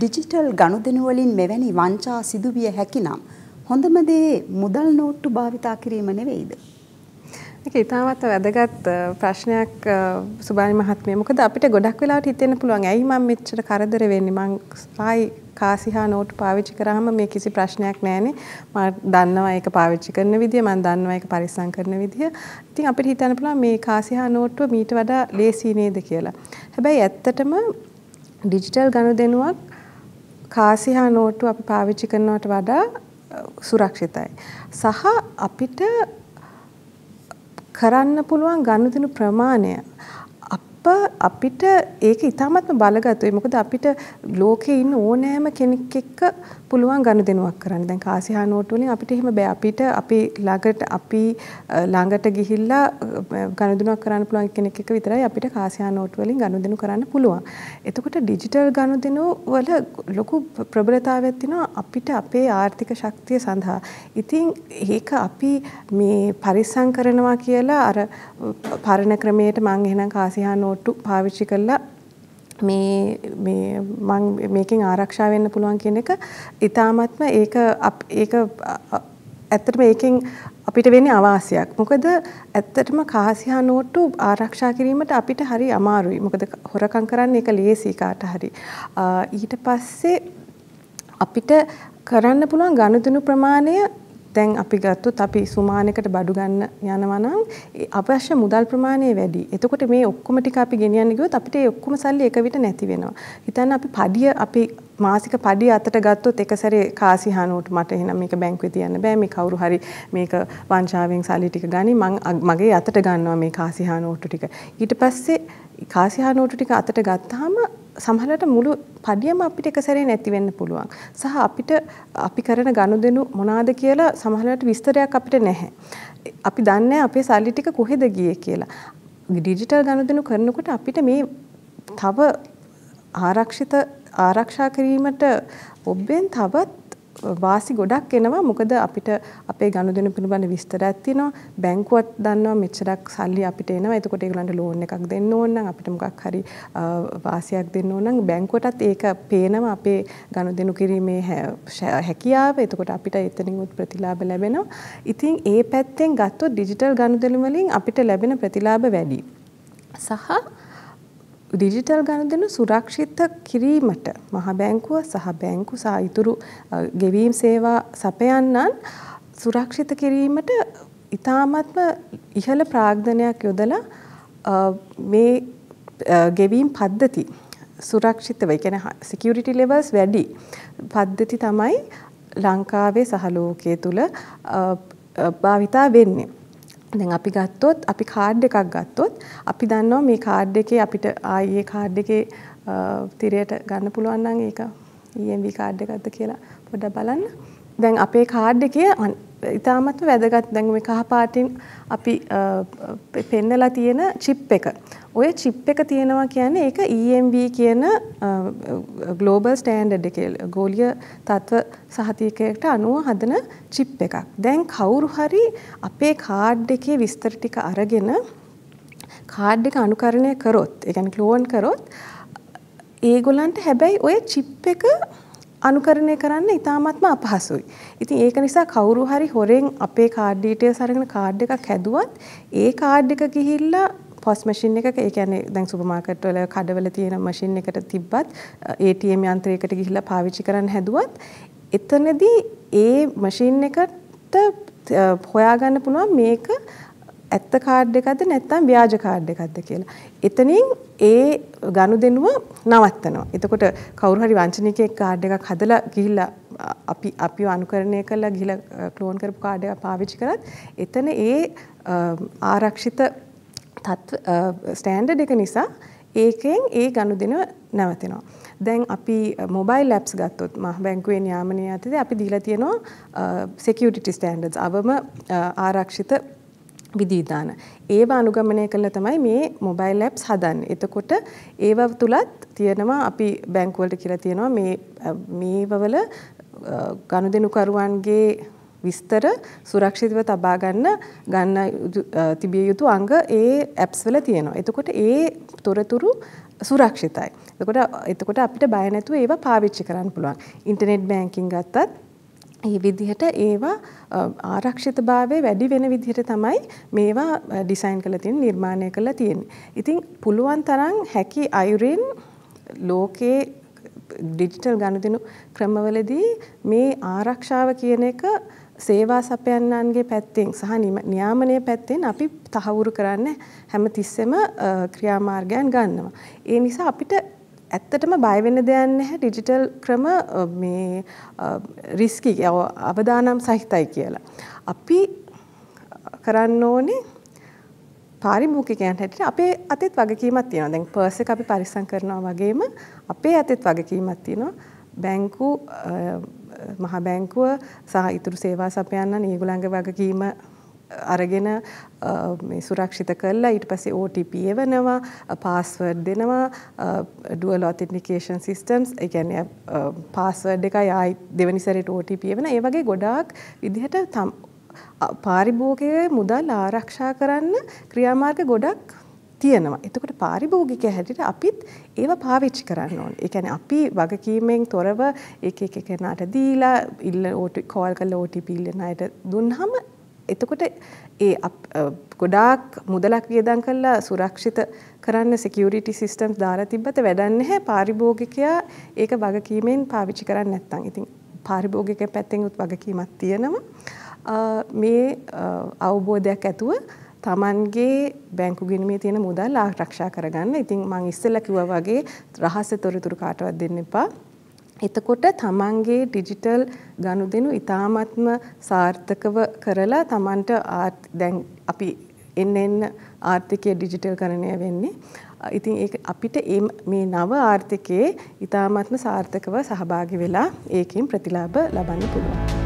Digital ගනුදෙනු වලින් මෙවැනි වංචා සිදුවිය හැකිනම් හොඳම දේ මුදල් නෝට්ටු භාවිතා කිරීම නෙවෙයිද? ඒක ඉතාමත් වැදගත් ප්‍රශ්නයක් සුභානි මහත්මිය. මොකද අපිට ගොඩක් වෙලාවට හිතෙන්න පුළුවන් ඇයි මම මෙච්චර කරදර වෙන්නේ? මං ආයි කාසිහා නෝට් පාවිච්චි කරාම මේ කිසි ප්‍රශ්නයක් නැහැනේ. මම දන්නවා ඒක පාවිච්චි කරන විදිය, මම දන්නවා ඒක පරිස්සම් කරන විදිය. ඉතින් අපිට හිතන්න පුළුවන් මේ කාසිහා නෝට්ටුව මීට වඩා ලේසි නේද කියලා. හැබැයි ඇත්තටම ඩිජිටල් ගනුදෙනුවක් කාසි හා නෝට්ටු අපි පාවිච්චි කරනවට වඩා සුරක්ෂිතයි. සහ අපිට කරන්න පුළුවන් ගනුදෙනු ප්‍රමාණය අප අපිට ඒක ඉතාමත්ම බලගතුයි. මොකද අපිට ලෝකේ ඉන්න ඕනෑම කෙනෙක් එක්ක පුළුවන් ගනුදෙනුවක් කරන්න. දැන් කාසිහා නෝට්ටු වලින් අපිට එහෙම බෑ. අපිට අපි ළඟට අපි ළඟට ගිහිල්ලා ගනුදෙනුවක් කරන්න පුළුවන් කෙනෙක් එක්ක විතරයි අපිට කාසිහා නෝට්ටු වලින් ගනුදෙනු කරන්න පුළුවන්. එතකොට ඩිජිටල් ගනුදෙනු වල ලොකු ප්‍රබලතාවයක් තියෙනවා අපිට අපේ ආර්ථික ශක්තිය සඳහා. ඉතින් ඒක අපි මේ පරිස්සම් කරනවා කියලා අර පරණ ක්‍රමයට මම එහෙනම් කාසිහා නෝට්ටු පාවිච්චි කරලා මේ මේ මං මේකෙන් ආරක්ෂා වෙන්න පුළුවන් කියන එක ඊ타මත්ම ඒක ඒක ඇත්තටම ඒකෙන් අපිට වෙන්නේ අවාසියක්. මොකද ඇත්තටම කාසිහා නෝට්ටු ආරක්ෂා කිරීමට අපිට හරි අමාරුයි. මොකද හොරකම් කරන්න ඒක ලේසි කාට හරි. ඊට පස්සේ අපිට කරන්න පුළුවන් ගනුදෙනු ප්‍රමාණය දැන් අපි ගත්තොත් අපි සුමානකට බඩු ගන්න යනවා නම් අවශ්‍ය මුදල් ප්‍රමාණය වැඩි. එතකොට මේ ඔක්කොම ටික අපි ගෙනියන්න ගියොත් අපිට ඒ ඔක්කොම සල්ලි එක විට නැති වෙනවා. හිතන්න අපි පඩිය අපි මාසික පඩිය අතට ගත්තොත් එක සැරේ කාසි හනුවට මට එහෙනම් මේක බැංකුවේ තියන්න බෑ මේ කවුරු හරි මේක වංශාවෙන් සල්ලි ටික ගනි මං මගේ අතට ගන්නවා මේ කාසි හනුවට ටික. ඊට පස්සේ කාසිහා නෝටු ටික අතට ගත්තාම සමහරට මුළු පඩියම අපිට එක සැරේ නැති වෙන්න පුළුවන්. සහ අපිට අපි කරන ගනුදෙනු මොනවාද කියලා සමහරට විස්තරයක් අපිට නැහැ. අපි දන්නේ අපේ සල්ලි ටික කොහෙද ගියේ කියලා. ඩිජිටල් ගනුදෙනු කරනකොට අපිට මේ තව ආරක්ෂිත ආරක්ෂා කිරීමට ඔබෙන් තවත් වාසි ගොඩක් එනවා මොකද අපිට අපේ ගනුදෙනු පිළිබඳ විස්තරයක් තියෙනවා බැංකුවත් දන්නවා මෙච්චරක් සල්ලි අපිට එනවා එතකොට ඒගොල්ලන්ට ලෝන් එකක් දෙන්න ඕන නම් අපිට මොකක් හරි වාසියක් දෙන්න ඕන නම් බැංකුවටත් ඒක පේනවා අපේ ගනුදෙනු කිරීමේ හැකියාව එතකොට අපිට එතනින් උත් ප්‍රතිලාභ ලැබෙනවා ඉතින් ඒ පැත්තෙන් ගත්තොත් ඩිජිටල් ගනුදෙනු වලින් අපිට ලැබෙන ප්‍රතිලාභ වැඩි සහ ඩිජිටල් ගණුදෙනු සුරක්ෂිත කිරීමට මහ බැංකුව සහ බැංකු සහ ඉතුරු ගෙවීම් සේවා සපයන්නන් සුරක්ෂිත කිරීමට ඉතාමත්ම ඉහළ ප්‍රාග්ධනයක් යොදලා මේ ගෙවීම් පද්ධති සුරක්ෂිතව එකන සිකියරිටි ලෙවර්ස් වැඩි පද්ධති තමයි ලංකාවේ සහලෝකය තුළ භාවිතා වෙන්නේ. දැන් අපි ගත්තොත් අපි කාඩ් එකක් ගත්තොත් අපි දන්නවා මේ කාඩ් එකේ අපිට ආයේ කාඩ් එකේ තිරයට ගන්න පුළුවන් නම් ඒක EMV කාඩ් එකක්ද කියලා පොඩ්ඩක් බලන්න. දැන් අපේ කාඩ් එකේ ඉතාමත්ම වැදගත් දැන් මේ කහ පාටින් අපි පෙන්නලා තියෙන chip එක. ඔය chip එක තියෙනවා කියන්නේ ඒක EMB කියන global standard එකේ ගෝලීය තත්ත්ව සහතිකයකට අනුව හදන chip එකක්. දැන් කවුරු හරි අපේ කාඩ් එකේ විස්තර ටික අරගෙන කාඩ් එක අනුකරණය කරොත්, ඒ කියන්නේ ක්ලෝන් කරොත් ඒගොල්ලන්ට හැබැයි ඔය chip එක අනුකරණය කරන්න ඉතාමත්ම අපහසුයි. ඉතින් ඒක නිසා කවුරු හරි හොරෙන් අපේ කාඩ් ඩීටේල්ස් අරගෙන කාඩ් එකක් හැදුවත් ඒ කාඩ් එක ගිහිල්ලා පොස් මැෂින් එකක ඒ කියන්නේ දැන් සුපර් මාකට් වල කඩවල තියෙන මැෂින් එකට තිබ්බත් ATM යන්ත්‍රයකට ගිහිල්ලා පාවිච්චි කරන්න හැදුවත් එතනදී ඒ මැෂින් එකට හොයාගන්න පුළුවන් මේක ඇත්ත කාඩ් එකක්ද නැත්නම් ව්‍යාජ කාඩ් එකක්ද කියලා. එතනින් ඒ ගනුදෙනුව නවත්තනවා. එතකොට කවුරු හරි වංචනිකයෙක් කාඩ් එකක් හදලා ගිහිල්ලා අපි අපිව අනුකරණය කරලා ගිහිල්ලා ක්ලෝන් කරපු කාඩ් එකක් පාවිච්චි කරත් එතන ඒ ආරක්ෂිත තත්ත්ව ස්ටෑන්ඩඩ් එක නිසා ඒකෙන් ඒ ගනුදෙනුව නැවතෙනවා. දැන් අපි මොබයිල් ලැබ්ස් ගත්තොත් මහ බැංකුවේ නියාමනය ඇතද අපි දීලා තියෙනවා සෙකියුටිටි ස්ටෑන්ඩඩ්ස් අවම ආරක්ෂිත විධීදාන. ඒව අනුගමනය කළ තමයි මේ මොබයිල් ඇප්ස් හදන්න. එතකොට ඒව තුලත් තියෙනවා අපි බැංකුවලට කියලා තියෙනවා මේ මේවවල ගනුදෙනුකරුවන්ගේ විස්තර සුරක්ෂිතව තබා ගන්න ගන්න තිබිය යුතු අංග ඒ ඇප්ස් වල තියෙනවා. එතකොට ඒ තොරතුරු සුරක්ෂිතයි. එතකොට එතකොට අපිට බය නැතුව ඒවා පාවිච්චි කරන්න පුළුවන්. ඉන්ටර්නෙට් බැංකින් ගත්තත් ඒ විදිහට ඒවා ආරක්ෂිතභාවය වැඩි වෙන විදිහට තමයි මේවා ඩිසයින් කළ තියෙන නිර්මාණය කළ තියෙන්නේ. ඉතින් පුළුවන් තරම් හැකි අයුරින් ලෝකේ ඩිජිටල් ගනුදෙනු ක්‍රමවලදී මේ ආරක්ෂාව කියන එක සේවා සපයන්නන්ගේ පැත්තෙන් සහ නියාමනය පැත්තෙන් අපි තහවුරු කරන්න හැම තිස්සෙම ක්‍රියාමාර්ගයන් ගන්නවා. ඒ නිසා අපිට ඇත්තටම බයවෙන්න දෙයක් නැහැ ඩිජිටල් ක්‍රම මේ රිස්කි අවදානම් සහිතයි කියලා. අපි කරන්න ඕනේ පාරිභෝගිකයන් හැටියට අපේ අතෙත් වගකීමක් තියෙනවා. දැන් පර්ස් එක අපි පරිස්සම් කරනවා වගේම අපේ අතෙත් වගකීමක් තියෙනවා. බැංකු මහ බැංකුව සහ ඉතුරු සේවා සපයන්නන් ඒගොල්ලන්ගේ වගකීම අරගෙන සුරක්ෂිත කරලා ඊට පස්සේ OTP එවනවා පාස්වර්ඩ් දෙනවා ඩුවල් ඔතිනිකේෂන් සිස්ටම්ස් ඒ කියන්නේ පාස්වර්ඩ් එකයි ආයි දෙවෙනි සැරේට OTP එවන ඒ වගේ ගොඩාක් විදිහට පාරිභෝගිකයේ මුදල් ආරක්ෂා කරන්න ක්‍රියාමාර්ග ගොඩක් තියෙනවා. එතකොට පාරිභෝගික හැටියට අපිත් ඒව පාවිච්චි කරන්න ඕනේ. ඒ කියන්නේ අපි වගකීමෙන් තොරව එක එක කෙනාට දීලා ඉල්ල කෝල් කරලා OTP ඉල්ලන අයට දුන්නාම එතකොට ඒ ගොඩාක් මුදලක් වියදම් කරලා සුරක්ෂිත කරන්න security systems දාලා තිබ්බත වැඩක් නැහැ පාරිභෝගිකයා ඒක වගකීමෙන් පාවිච්චි කරන්නේ නැත්නම්. ඉතින් පාරිභෝගිකයා පැත්තෙන් උත් වගකීමක් තියෙනවා. මේ අවබෝධයක් ඇතුව තමන්ගේ බැංකු ගිණුමේ තියෙන මුදල් ආරක්ෂා කරගන්න. ඉතින් මම ඉස්සෙල්ලා කිව්වා වගේ රහස තොරතුරු කාටවත් දෙන්න එපා. එතකොට තමන්ගේ ඩිජිටල් ගනුදෙනු ඉතාමත්ම සාර්ථකව කරලා තමන්ට ආර්ත් දැන් අපි එන්න එන්න ආර්ථිකය ඩිජිටල් කරණය වෙන්නේ. ඉතින් ඒ අපිට මේ නව ආර්ථිකයේ ඉතාමත්ම සාර්ථකව සහභාගි වෙලා ඒකින් ප්‍රතිලාභ ලබන්න පුළුවන්.